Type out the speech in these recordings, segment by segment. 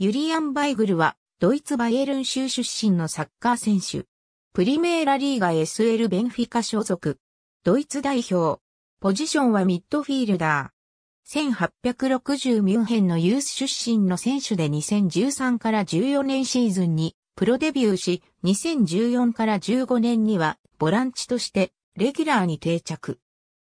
ユリアン・バイグルは、ドイツバイエルン州出身のサッカー選手。プリメーラリーガ SL ベンフィカ所属。ドイツ代表。ポジションはミッドフィールダー。1860ミュンヘンのユース出身の選手で2013から14年シーズンにプロデビューし、2014から15年にはボランチとしてレギュラーに定着。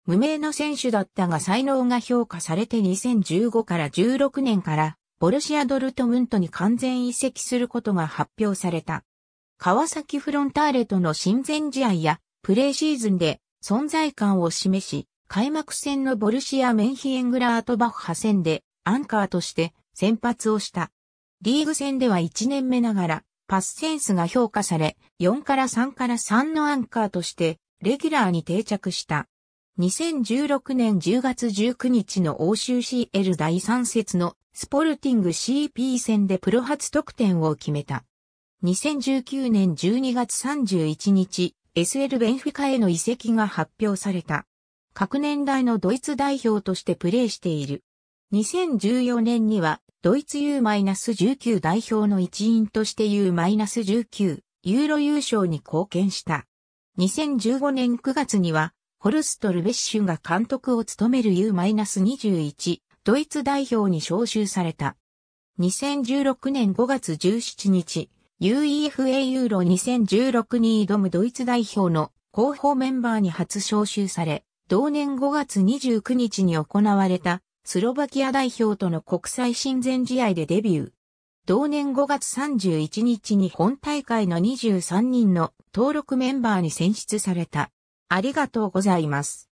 無名の選手だったが才能が評価されて2015から16年からボルシア・ドルトムントに完全移籍することが発表された。川崎フロンターレとの親善試合やプレーシーズンで存在感を示し、開幕戦のボルシア・メンヒエングラートバッハ戦でアンカーとして先発をした。リーグ戦では1年目ながらパスセンスが評価され、4から3から3のアンカーとしてレギュラーに定着した。2016年10月19日の欧州 CL 第3節のスポルティング CP 戦でプロ初得点を決めた。2019年12月31日、SL ベンフィカへの移籍が発表された。各年代のドイツ代表としてプレーしている。2014年には、ドイツ U-19 代表の一員として U-19 ユーロ優勝に貢献した。2015年9月には、ホルスト・ルベッシュが監督を務める U-21 ドイツ代表に招集された。2016年5月17日、UEFA ユーロ2016に挑むドイツ代表の候補メンバーに初招集され、同年5月29日に行われたスロバキア代表との国際親善試合でデビュー。同年5月31日に本大会の23人の登録メンバーに選出された。ありがとうございます。